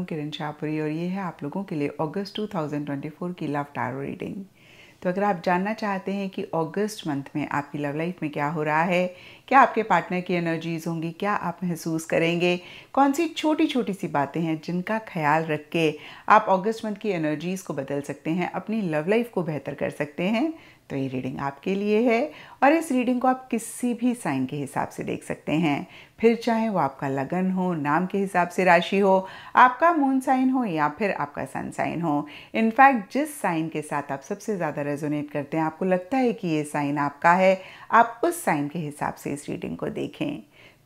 हूँ किरण शाहपुरी और ये है आप लोगों के लिए अगस्त 2024 की लव टारो रीडिंग तो अगर आप जानना चाहते हैं कि अगस्त मंथ में आपकी लव लाइफ में क्या हो रहा है क्या आपके पार्टनर की एनर्जीज़ होंगी क्या आप महसूस करेंगे कौन सी छोटी छोटी सी बातें हैं जिनका ख्याल रख के आप ऑगस्ट मंथ की एनर्जीज़ को बदल सकते हैं अपनी लव लाइफ को बेहतर कर सकते हैं तो ये रीडिंग आपके लिए है और इस रीडिंग को आप किसी भी साइन के हिसाब से देख सकते हैं फिर चाहे वो आपका लगन हो नाम के हिसाब से राशि हो आपका मून साइन हो या फिर आपका सन साइन हो इनफैक्ट जिस साइन के साथ आप सबसे ज़्यादा रेजोनेट करते हैं आपको लगता है कि ये साइन आपका है आप उस साइन के हिसाब से इस रीडिंग को देखें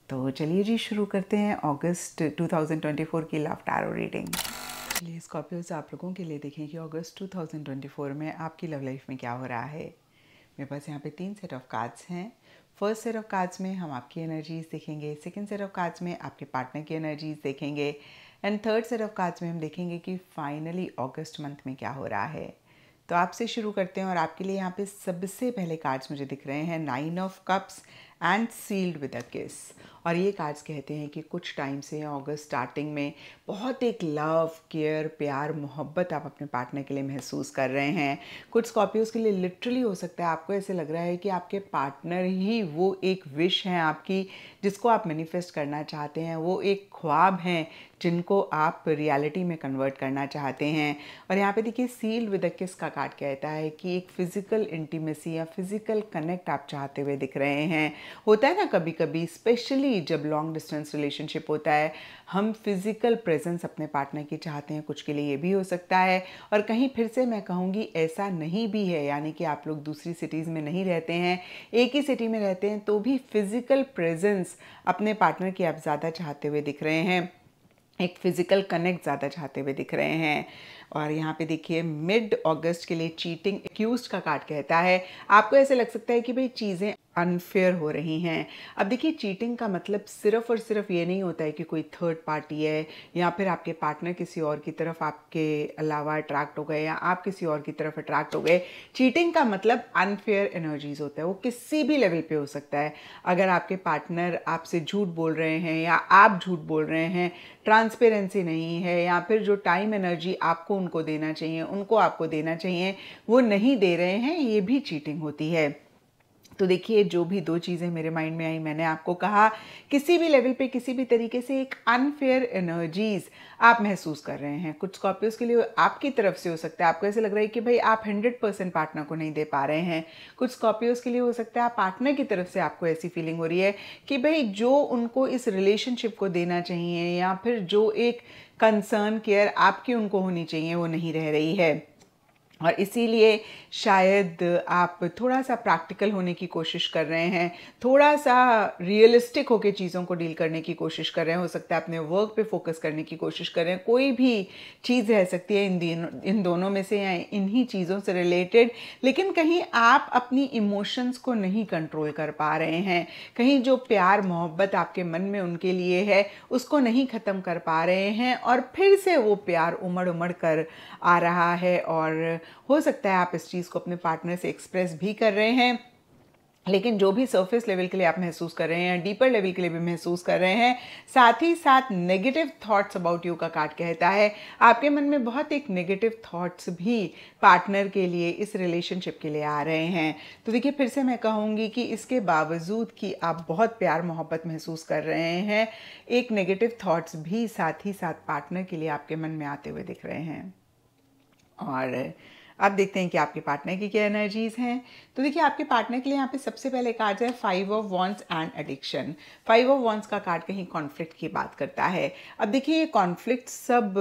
तो चलिए जी शुरू करते हैं अगस्त 2024 की लव टैरो रीडिंग चलिए स्कॉर्पियोज आप लोगों के लिए देखें कि अगस्त 2024 में आपकी लव लाइफ में क्या हो रहा है मेरे पास यहाँ पे तीन सेट ऑफ कार्ड्स हैं फर्स्ट सेट ऑफ कार्ड्स में हम आपकी एनर्जीज देखेंगे सेकेंड सेट ऑफ कार्ड्स में आपके पार्टनर की एनर्जीज देखेंगे and third set of cards में हम देखेंगे कि फाइनली अगस्त मंथ में क्या हो रहा है तो आपसे शुरू करते हैं और आपके लिए यहाँ पे सबसे पहले कार्ड्स मुझे दिख रहे हैं nine of cups and sealed with a kiss और ये कार्ड्स कहते हैं कि कुछ टाइम से अगस्त स्टार्टिंग में बहुत एक लव केयर प्यार मोहब्बत आप अपने पार्टनर के लिए महसूस कर रहे हैं कुछ स्कॉर्पियोज के लिए लिटरली हो सकता है आपको ऐसे लग रहा है कि आपके पार्टनर ही वो एक विश हैं आपकी जिसको आप मैनिफेस्ट करना चाहते हैं वो एक ख्वाब हैं जिनको आप रियलिटी में कन्वर्ट करना चाहते हैं और यहाँ पे देखिए सील विद किस का कार्ड कहता है कि एक फ़िज़िकल इंटीमेसी या फिज़िकल कनेक्ट आप चाहते हुए दिख रहे हैं होता है ना कभी कभी स्पेशली ही जब लॉन्ग डिस्टेंस रिलेशनशिप होता है हम फिज़िकल प्रेजेंस अपने पार्टनर की चाहते हैं कुछ के लिए ये भी हो सकता है और कहीं फिर से मैं कहूँगी ऐसा नहीं भी है यानी कि आप लोग दूसरी सिटीज़ में नहीं रहते हैं एक ही सिटी में रहते हैं तो भी फिज़िकल प्रेजेंस अपने पार्टनर की आप ज़्यादा चाहते हुए दिख रहे हैं एक फ़िज़िकल कनेक्ट ज़्यादा चाहते हुए दिख रहे हैं और यहाँ पे देखिए मिड अगस्त के लिए चीटिंग एक्यूज का कार्ड कहता है आपको ऐसे लग सकता है कि भाई चीज़ें अनफेयर हो रही हैं अब देखिए चीटिंग का मतलब सिर्फ और सिर्फ ये नहीं होता है कि कोई थर्ड पार्टी है या फिर आपके पार्टनर किसी और की तरफ आपके अलावा अट्रैक्ट हो गए या आप किसी और की तरफ अट्रैक्ट हो गए चीटिंग का मतलब अनफेयर एनर्जीज होता है वो किसी भी लेवल पे हो सकता है अगर आपके पार्टनर आपसे झूठ बोल रहे हैं या आप झूठ बोल रहे हैं ट्रांसपेरेंसी नहीं है या फिर जो टाइम एनर्जी आपको उनको देना चाहिए उनको आपको देना चाहिए वो नहीं दे रहे हैं ये भी चीटिंग होती है तो देखिए जो भी दो चीज़ें मेरे माइंड में आई मैंने आपको कहा किसी भी लेवल पे किसी भी तरीके से एक अनफेयर एनर्जीज आप महसूस कर रहे हैं कुछ स्कॉर्पियोज के लिए आपकी तरफ से हो सकता है आपको ऐसे लग रहा है कि भाई आप हंड्रेड परसेंट पार्टनर को नहीं दे पा रहे हैं कुछ स्कॉर्पियोज के लिए हो सकता है आप पार्टनर की तरफ से आपको ऐसी फीलिंग हो रही है कि भाई जो उनको इस रिलेशनशिप को देना चाहिए या फिर जो एक कंसर्न केयर आपकी उनको होनी चाहिए वो नहीं रह रही है और इसीलिए शायद आप थोड़ा सा प्रैक्टिकल होने की कोशिश कर रहे हैं थोड़ा सा रियलिस्टिक होकर चीज़ों को डील करने की कोशिश कर रहे हैं हो सकता है अपने वर्क पे फोकस करने की कोशिश कर रहे हैं कोई भी चीज़ रह सकती है इन दिन इन दोनों में से या इन्हीं चीज़ों से रिलेटेड लेकिन कहीं आप अपनी इमोशंस को नहीं कंट्रोल कर पा रहे हैं कहीं जो प्यार मोहब्बत आपके मन में उनके लिए है उसको नहीं ख़त्म कर पा रहे हैं और फिर से वो प्यार उमड़ उमड़ कर आ रहा है और हो सकता है आप इस चीज़ को अपने पार्टनर से एक्सप्रेस भी कर रहे हैं लेकिन जो भी सरफेस लेवल के लिए आप महसूस कर रहे हैं डीपर लेवल के लिए भी महसूस कर रहे हैं साथ ही साथ नेगेटिव थॉट्स अबाउट यू का कार्ड कहता है आपके मन में बहुत एक नेगेटिव थॉट्स भी पार्टनर के लिए इस रिलेशनशिप के लिए आ रहे हैं तो देखिए फिर से मैं कहूँगी कि इसके बावजूद कि आप बहुत प्यार मोहब्बत महसूस कर रहे हैं एक नेगेटिव थाट्स भी साथ ही साथ पार्टनर के लिए आपके मन में आते हुए दिख रहे हैं और अब देखते हैं कि आपके पार्टनर की क्या एनर्जीज हैं तो देखिए आपके पार्टनर के लिए यहाँ पे सबसे पहले कार्ड है five of wands and addiction five of wands का कार्ड कहीं कॉन्फ्लिक्ट की बात करता है अब देखिए ये कॉन्फ्लिक्ट सब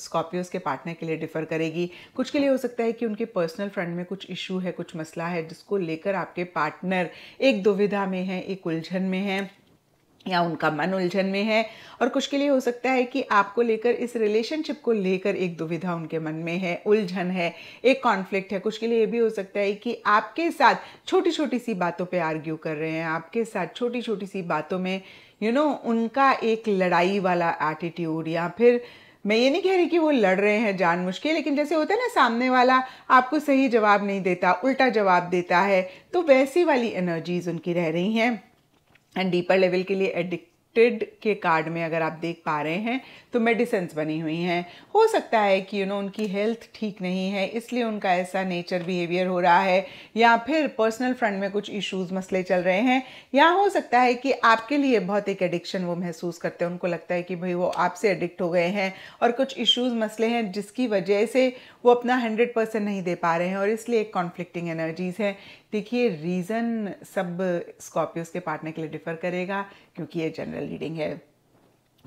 स्कॉर्पियोज के पार्टनर के लिए डिफर करेगी कुछ के लिए हो सकता है कि उनके पर्सनल फ्रंट में कुछ इशू है कुछ मसला है जिसको लेकर आपके पार्टनर एक दुविधा में है एक उलझन में है या उनका मन उलझन में है और कुछ के लिए हो सकता है कि आपको लेकर इस रिलेशनशिप को लेकर एक दुविधा उनके मन में है उलझन है एक कॉन्फ्लिक्ट है कुछ के लिए ये भी हो सकता है कि आपके साथ छोटी छोटी सी बातों पे आर्ग्यू कर रहे हैं आपके साथ छोटी छोटी सी बातों में यू you नो know, उनका एक लड़ाई वाला एटीट्यूड या फिर मैं ये नहीं कह रही कि वो लड़ रहे हैं जान मुश्किल लेकिन जैसे होता है ना सामने वाला आपको सही जवाब नहीं देता उल्टा जवाब देता है तो वैसी वाली एनर्जीज उनकी रह रही हैं एंड डीपर लेवल के लिए एडिक्ट टेड के कार्ड में अगर आप देख पा रहे हैं तो मेडिसिन बनी हुई हैं हो सकता है कि यू नो उनकी हेल्थ ठीक नहीं है इसलिए उनका ऐसा नेचर बिहेवियर हो रहा है या फिर पर्सनल फ्रंट में कुछ इश्यूज मसले चल रहे हैं या हो सकता है कि आपके लिए बहुत एक एडिक्शन वो महसूस करते हैं उनको लगता है कि भाई वो आपसे एडिक्ट हो गए हैं और कुछ इश्यूज़ मसले हैं जिसकी वजह से वो अपना हंड्रेड परसेंट नहीं दे पा रहे हैं और इसलिए एक कॉन्फ्लिक्टिंग एनर्जीज़ है देखिए रीज़न सब स्कॉर्पियोस के पार्टनर के लिए डिफ़र करेगा क्योंकि ये जनरल रीडिंग है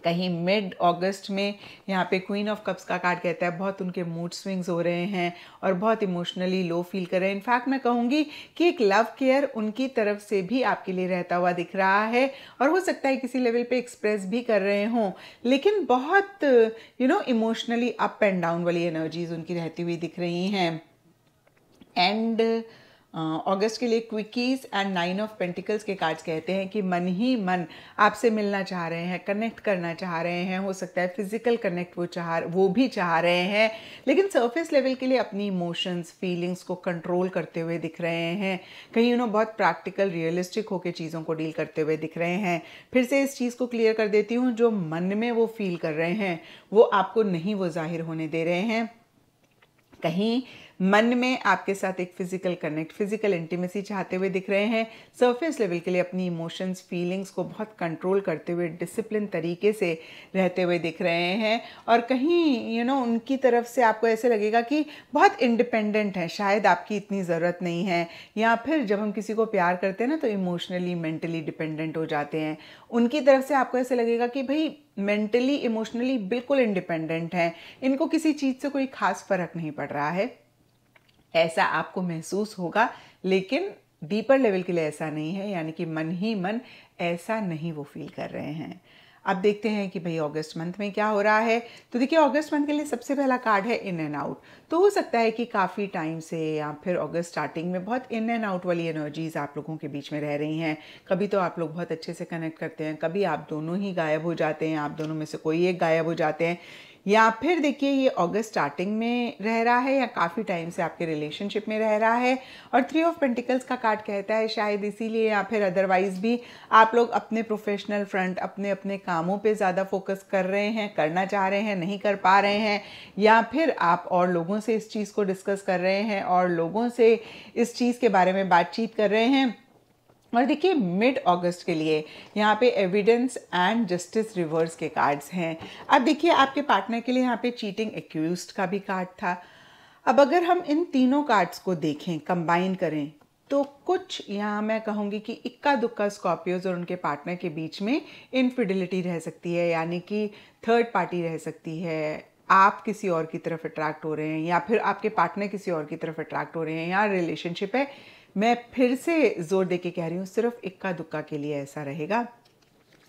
कहीं मिड अगस्त में यहाँ पे क्वीन ऑफ कप्स का कार्ड कहता है बहुत उनके मूड स्विंग्स हो रहे हैं और बहुत इमोशनली लो फील कर रहे हैं इनफैक्ट मैं कहूँगी कि एक लव केयर उनकी तरफ से भी आपके लिए रहता हुआ दिख रहा है और हो सकता है किसी लेवल पे एक्सप्रेस भी कर रहे हों लेकिन बहुत you know emotionally up and down वाली एनर्जीज उनकी रहती हुई दिख रही हैं एंड uh, अगस्त के लिए quickies and nine of pentacles के कार्ड्स कहते हैं कि मन ही मन आपसे मिलना चाह रहे हैं कनेक्ट करना चाह रहे हैं हो सकता है फिजिकल कनेक्ट वो चाह वो भी चाह रहे हैं लेकिन सरफेस लेवल के लिए अपनी इमोशंस फीलिंग्स को कंट्रोल करते हुए दिख रहे हैं कहीं उन्होंने बहुत प्रैक्टिकल रियलिस्टिक होकर चीज़ों को डील करते हुए दिख रहे हैं फिर से इस चीज़ को क्लियर कर देती हूँ जो मन में वो फील कर रहे हैं वो आपको नहीं वो जाहिर होने दे रहे हैं कहीं मन में आपके साथ एक फिजिकल कनेक्ट फिजिकल इंटीमेसी चाहते हुए दिख रहे हैं सरफेस लेवल के लिए अपनी इमोशंस फीलिंग्स को बहुत कंट्रोल करते हुए डिसिप्लिन तरीके से रहते हुए दिख रहे हैं और कहीं यू you नो know, उनकी तरफ से आपको ऐसे लगेगा कि बहुत इंडिपेंडेंट है शायद आपकी इतनी ज़रूरत नहीं है या फिर जब हम किसी को प्यार करते हैं ना तो इमोशनली मेंटली डिपेंडेंट हो जाते हैं उनकी तरफ से आपको ऐसे लगेगा कि भाई मेंटली इमोशनली बिल्कुल इंडिपेंडेंट हैं इनको किसी चीज़ से कोई खास फ़र्क नहीं पड़ रहा है ऐसा आपको महसूस होगा लेकिन डीपर लेवल के लिए ऐसा नहीं है यानी कि मन ही मन ऐसा नहीं वो फील कर रहे हैं अब देखते हैं कि भाई अगस्त मंथ में क्या हो रहा है तो देखिए अगस्त मंथ के लिए सबसे पहला कार्ड है इन एंड आउट तो हो सकता है कि काफ़ी टाइम से या फिर अगस्त स्टार्टिंग में बहुत इन एंड आउट वाली एनर्जीज आप लोगों के बीच में रह रही हैं कभी तो आप लोग बहुत अच्छे से कनेक्ट करते हैं कभी आप दोनों ही गायब हो जाते हैं आप दोनों में से कोई एक गायब हो जाते हैं या फिर देखिए ये अगस्त स्टार्टिंग में रह रहा है या काफ़ी टाइम से आपके रिलेशनशिप में रह रहा है और थ्री ऑफ पेंटिकल्स का कार्ड कहता है शायद इसीलिए या फिर अदरवाइज़ भी आप लोग अपने प्रोफेशनल फ्रंट अपने अपने कामों पे ज़्यादा फोकस कर रहे हैं करना चाह रहे हैं नहीं कर पा रहे हैं या फिर आप और लोगों से इस चीज़ को डिस्कस कर रहे हैं और लोगों से इस चीज़ के बारे में बातचीत कर रहे हैं और देखिए मिड अगस्त के लिए यहाँ पे एविडेंस एंड जस्टिस रिवर्स के कार्ड्स हैं अब देखिए आपके पार्टनर के लिए यहाँ पे चीटिंग एक्यूज का भी कार्ड था अब अगर हम इन तीनों कार्ड्स को देखें कंबाइन करें तो कुछ यहाँ मैं कहूँगी कि इक्का दुक्का स्कॉर्पियोज और उनके पार्टनर के बीच में इनफिडिलिटी रह सकती है यानी कि थर्ड पार्टी रह सकती है आप किसी और की तरफ अट्रैक्ट हो रहे हैं या फिर आपके पार्टनर किसी और की तरफ अट्रैक्ट हो रहे हैं या रिलेशनशिप है मैं फिर से ज़ोर दे के कह रही हूँ सिर्फ इक्का दुक्का के लिए ऐसा रहेगा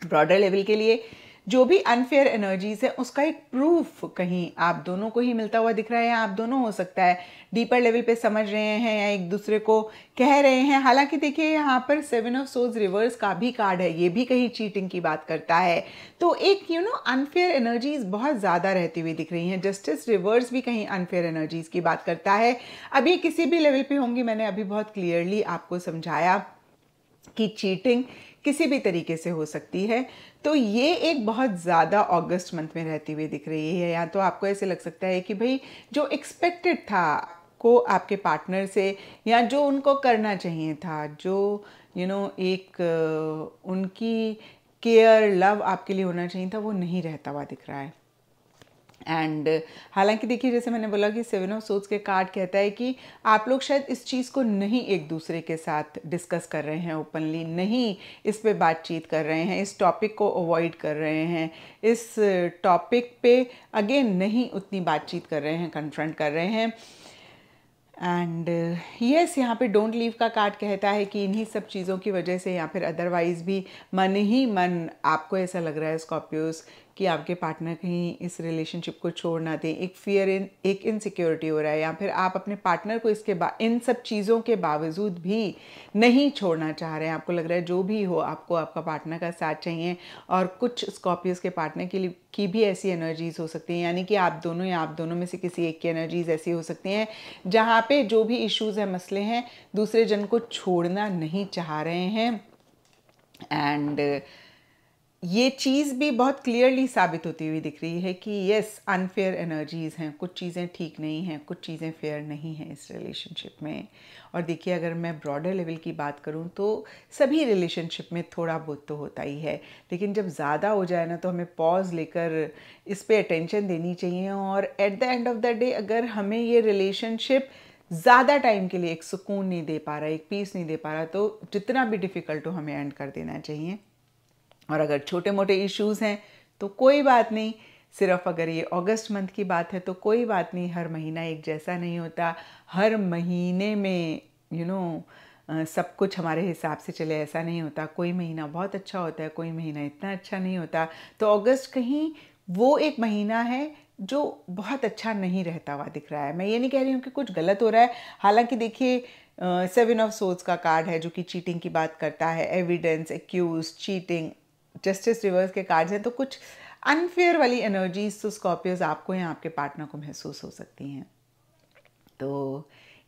ब्रॉडर लेवल के लिए जो भी अनफेयर एनर्जीज है उसका एक प्रूफ कहीं आप दोनों को ही मिलता हुआ दिख रहा है या आप दोनों हो सकता है डीपर लेवल पे समझ रहे हैं या एक दूसरे को कह रहे हैं हालांकि देखिए यहाँ पर सेवन ऑफ सोज रिवर्स का भी कार्ड है ये भी कहीं चीटिंग की बात करता है तो एक यू नो अनफेयर एनर्जीज बहुत ज़्यादा रहती हुई दिख रही हैं जस्टिस रिवर्स भी कहीं अनफेयर एनर्जीज की बात करता है अब ये किसी भी लेवल पे होंगी मैंने अभी बहुत क्लियरली आपको समझाया कि चीटिंग किसी भी तरीके से हो सकती है तो ये एक बहुत ज़्यादा अगस्त मंथ में रहती हुई दिख रही है या तो आपको ऐसे लग सकता है कि भाई जो एक्सपेक्टेड था को आपके पार्टनर से या जो उनको करना चाहिए था जो यू you नो know, एक उनकी केयर लव आपके लिए होना चाहिए था वो नहीं रहता हुआ दिख रहा है एंड uh, हालांकि देखिए जैसे मैंने बोला कि सेवन ऑफ सोच के कार्ड कहता है कि आप लोग शायद इस चीज़ को नहीं एक दूसरे के साथ डिस्कस कर रहे हैं ओपनली नहीं इस पे बातचीत कर रहे हैं इस टॉपिक को अवॉइड कर रहे हैं इस टॉपिक uh, पे अगेन नहीं उतनी बातचीत कर रहे हैं कन्फ्रंट कर रहे हैं एंड येस uh, yes, यहाँ पे डोंट लीव का कार्ड कहता है कि इन्हीं सब चीज़ों की वजह से या फिर अदरवाइज़ भी मन ही मन आपको ऐसा लग रहा है स्कॉर्पियोस कि आपके पार्टनर कहीं इस रिलेशनशिप को छोड़ ना दें एक फियर इन एक इनसिक्योरिटी हो रहा है या फिर आप अपने पार्टनर को इसके बा इन सब चीज़ों के बावजूद भी नहीं छोड़ना चाह रहे हैं आपको लग रहा है जो भी हो आपको आपका पार्टनर का साथ चाहिए और कुछ स्कॉर्पियस के पार्टनर के लिए की भी ऐसी एनर्जीज हो सकती हैं यानी कि आप दोनों या आप दोनों में से किसी एक की एनर्जीज ऐसी हो सकती हैं जहाँ पे जो भी इश्यूज हैं मसले हैं दूसरे जन को छोड़ना नहीं चाह रहे हैं एंड uh, ये चीज़ भी बहुत क्लियरली साबित होती हुई दिख रही है कि यस अनफेयर एनर्जीज़ हैं कुछ चीज़ें ठीक नहीं हैं कुछ चीज़ें फेयर नहीं हैं इस रिलेशनशिप में और देखिए अगर मैं ब्रॉडर लेवल की बात करूं तो सभी रिलेशनशिप में थोड़ा बहुत तो होता ही है लेकिन जब ज़्यादा हो जाए ना तो हमें पॉज लेकर इस पर अटेंशन देनी चाहिए और at the end of the day अगर हमें ये रिलेशनशिप ज़्यादा टाइम के लिए एक सुकून नहीं दे पा रहा एक पीस नहीं दे पा रहा तो जितना भी डिफ़िकल्ट हो हमें एंड कर देना चाहिए और अगर छोटे मोटे इश्यूज़ हैं तो कोई बात नहीं सिर्फ अगर ये अगस्त मंथ की बात है तो कोई बात नहीं हर महीना एक जैसा नहीं होता हर महीने में यू you नो know, सब कुछ हमारे हिसाब से चले ऐसा नहीं होता कोई महीना बहुत अच्छा होता है कोई महीना इतना अच्छा नहीं होता तो अगस्त कहीं वो एक महीना है जो बहुत अच्छा नहीं रहता हुआ दिख रहा है मैं ये नहीं कह रही हूँ कि कुछ गलत हो रहा है हालांकि देखिए सेवन ऑफ सोर्स का कार्ड है जो कि चीटिंग की बात करता है evidence accuse cheating justice reverse के कार्ड्स हैं तो कुछ अनफेयर वाली एनर्जीज तो स्कॉर्पियोज आपको या आपके पार्टनर को महसूस हो सकती हैं तो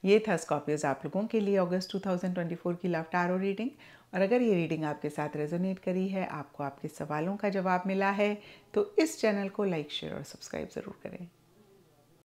ये था स्कॉर्पियोज आप लोगों के लिए अगस्त 2024 की लव टारो रीडिंग और अगर ये रीडिंग आपके साथ रेजोनेट करी है आपको आपके सवालों का जवाब मिला है तो इस चैनल को लाइक शेयर और सब्सक्राइब ज़रूर करें